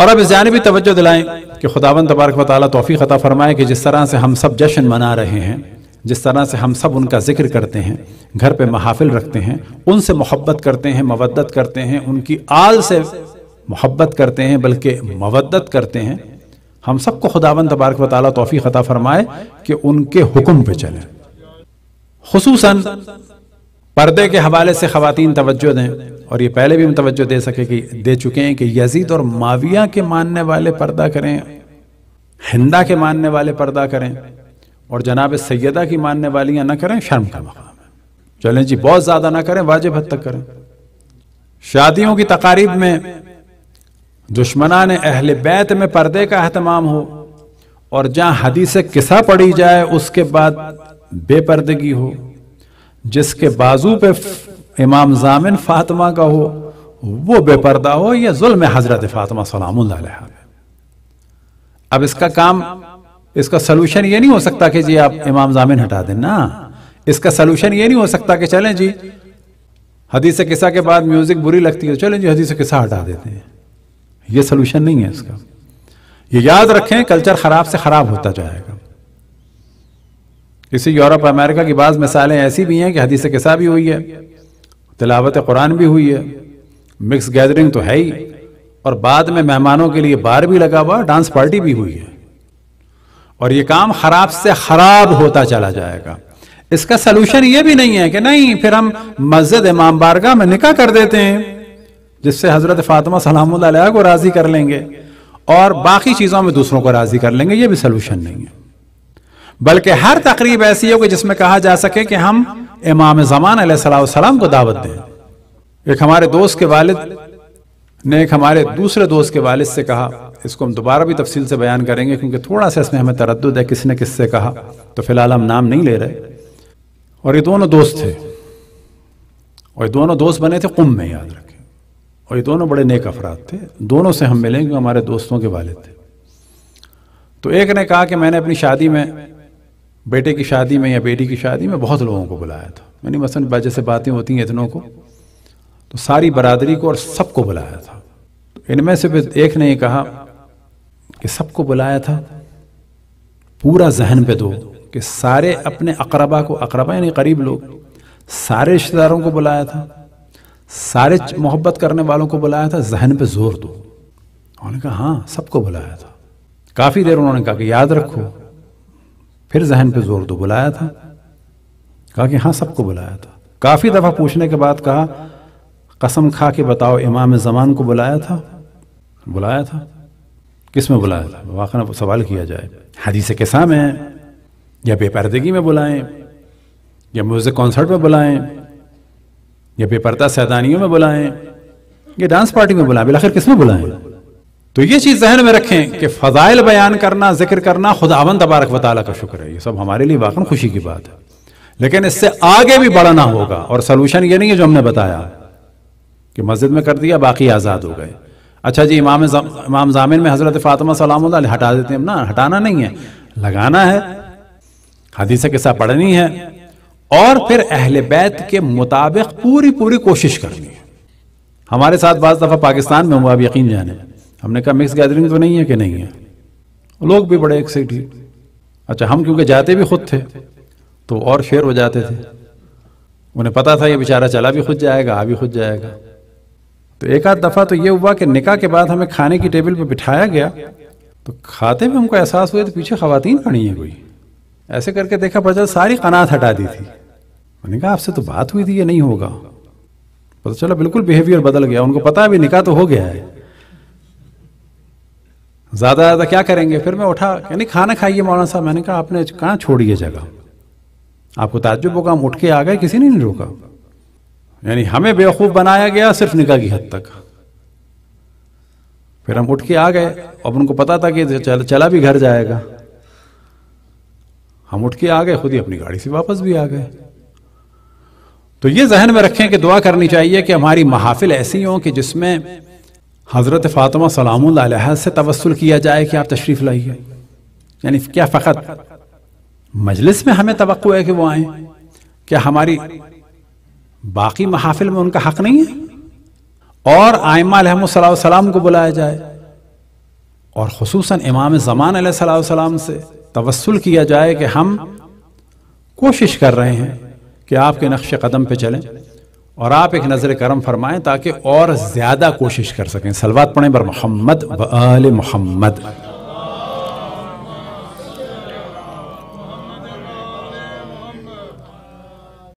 और अब इस जानबी तवज्जो दिलाएं कि खुदावन तबारक व तोफ़ी ख़ता फरमाए कि जिस तरह से हम सब जश्न मना रहे हैं जिस तरह से हम सब उनका जिक्र करते हैं घर पे महाफिल रखते हैं उनसे मोहब्बत करते हैं मवदत करते हैं उनकी आल से मोहब्बत करते हैं बल्कि मवदत करते हैं हम सबको खुदावन तबारक व तोफ़ी ख़ता फरमाए कि उनके हुक्म पे चलें खसूस पर्दे के हवाले से ख़वान तोज्जो दें और ये पहले भी हम तवज्जो दे सके कि दे चुके हैं कि यजीद और माविया के मानने वाले पर्दा करें हिंदा के मानने वाले पर्दा करें और जनाब सैदा की मानने वालियां ना करें शर्म का मकाम है चलें जी बहुत ज़्यादा ना करें वाजिब हद तक करें शादियों की तकारीब में दुश्मना ने अहल बैत में पर्दे का अहतमाम हो और जहां हदीस किसा पढ़ी जाए उसके बाद बेपर्दगी हो जिसके बाजू पे इमाम जामिन फातिमा का हो वो बेपर्दा हो या जुल्म हजरत फातिमा सलाम अब इसका काम इसका सलूशन ये नहीं हो सकता कि जी आप इमाम जामिन हटा दें ना इसका सलूशन ये नहीं हो सकता कि चलें जी हदीस किस्सा के बाद म्यूजिक बुरी लगती है चलें जी हदीस किस्सा हटा देते हैं ये सलूशन नहीं है इसका ये याद रखें कल्चर खराब से खराब होता जाएगा इसी यूरोप अमेरिका की बाज़ मिसालें ऐसी भी हैं कि हदीस किस्सा भी हुई है तिलावत कुरान भी हुई है मिक्स गैदरिंग तो है ही और बाद में मेहमानों के लिए बार भी लगा हुआ डांस पार्टी भी हुई है और ये काम खराब से खराब होता चला जाएगा इसका सलूशन ये भी नहीं है कि नहीं फिर हम मस्जिद इमाम बारगाह में निकाह कर देते हैं जिससे हजरत फातिमा सलाम को राजी कर लेंगे और बाकी चीजों में दूसरों को राजी कर लेंगे ये भी सलूशन नहीं है बल्कि हर तकरीब ऐसी होगी जिसमें कहा जा सके कि हम इमाम जमान सलाम को दावत दें एक हमारे दोस्त के वालिद ने एक हमारे दूसरे दोस्त के वालिद से कहा इसको हम दोबारा भी तफसील से बयान करेंगे क्योंकि थोड़ा सा इसमें हमें तरद है किसने किससे कहा तो फिलहाल हम नाम नहीं ले रहे और ये दोनों दोस्त थे और ये दोनों दोस्त बने थे कुम में याद रखें और ये दोनों बड़े नेक अफराद थे दोनों से हम मिलेंगे हमारे दोस्तों के वालिद थे तो एक ने कहा कि मैंने अपनी शादी में बेटे की शादी में या बेटी की शादी में बहुत लोगों को बुलाया था मैंने मसन जैसे बातें होती हैं इतनों को तो सारी बरादरी को और सबको बुलाया था तो इनमें से फिर एक ने कहा कि सबको बुलाया था पूरा जहन पे दो कि सारे अपने अकरबा को अकरबा यानी करीब लोग सारे रिश्तेदारों को बुलाया था सारे मोहब्बत करने वालों को बुलाया था जहन पे जोर दो उन्होंने कहा हाँ सबको बुलाया था काफ़ी देर उन्होंने कहा कि याद रखो फिर जहन पे जोर दो तो बुलाया था कहा कि हाँ सबको बुलाया था काफ़ी दफ़ा पूछने के बाद कहा कसम खा के बताओ इमाम जमान को बुलाया था बुलाया था किस में बुलाया था वाकई सवाल किया जाए से किसा में या बेपर्दगी में बुलाएं या म्यूज़िक कॉन्सर्ट में बुलाएं या बेपर्दा सैदानियों में बुलाएं या डांस पार्टी में बुलाएं बिलाखिर किस में बुलाएं तो ये चीज जहन में रखें कि फजाइल बयान करना जिक्र करना खुदावन तबारक वाली का शुक्र है ये सब हमारे लिए वाकई खुशी की बात है लेकिन इससे आगे भी बढ़ना होगा और सोल्यूशन ये नहीं है जो हमने बताया कि मस्जिद में कर दिया बाकी आज़ाद हो गए अच्छा जी इमाम जा, इमाम जामिन में हज़रत फ़ातिमा सलाम हटा देते हैं ना हटाना नहीं है लगाना है हदीस किस्सा पढ़नी है और फिर अहल बैत के मुताबिक पूरी पूरी कोशिश करनी है हमारे साथ बाज़ दफ़ा पाकिस्तान में हुआ अब यकीन जाने हमने कहा मिक्स गैदरिंग तो नहीं है कि नहीं है लोग भी बड़े एक्साइटेड अच्छा हम क्योंकि जाते भी खुद थे तो और शेर हो जाते थे उन्हें पता था ये बेचारा चला भी खुद जाएगा आ भी खुद जाएगा तो एक आध दफ़ा तो ये हुआ कि निकाह के बाद हमें खाने की टेबल पर बिठाया गया तो खाते में हमको एहसास हुआ तो पीछे खातन खड़ी है कोई ऐसे करके देखा पता सारी कनात हटा दी थी मैंने कहा आपसे तो बात हुई थी ये नहीं होगा पता चला बिल्कुल बिहेवियर बदल गया उनको पता भी निकाह तो हो गया है ज़्यादा ज़्यादा क्या करेंगे फिर मैं उठा नहीं खाना खाइए मौलाना साहब मैंने कहा आपने कहाँ छोड़िए जगह आपको ताजुब होगा हम उठ के आ गए किसी ने नहीं रोका यानी हमें बेवकूफ़ बनाया गया सिर्फ निकाह की हद तक फिर हम उठ के आ गए अब उनको पता था कि चल, चला भी घर जाएगा हम उठ के आ गए खुद ही अपनी गाड़ी से वापस भी आ गए तो ये जहन में रखें कि दुआ करनी चाहिए कि हमारी महाफिल ऐसी हों कि जिसमें हज़रत फातमा सलाम से तवसल किया जाए कि आप तशरीफ़ लाइए यानी क्या फ़कत मजलिस में हमें तो है कि वो आए क्या हमारी बाकी महाफिल में उनका हक नहीं है और आयमा सलाम को बुलाया जाए और खसूस इमाम ज़मान सलाम से तवसल किया जाए कि हम कोशिश कर रहे हैं कि आपके नक्श कदम पे चलें और आप एक नज़र करम फरमाएं ताकि और ज़्यादा कोशिश कर सकें सलवात पढ़ें बर मोहम्मद व आल मोहम्मद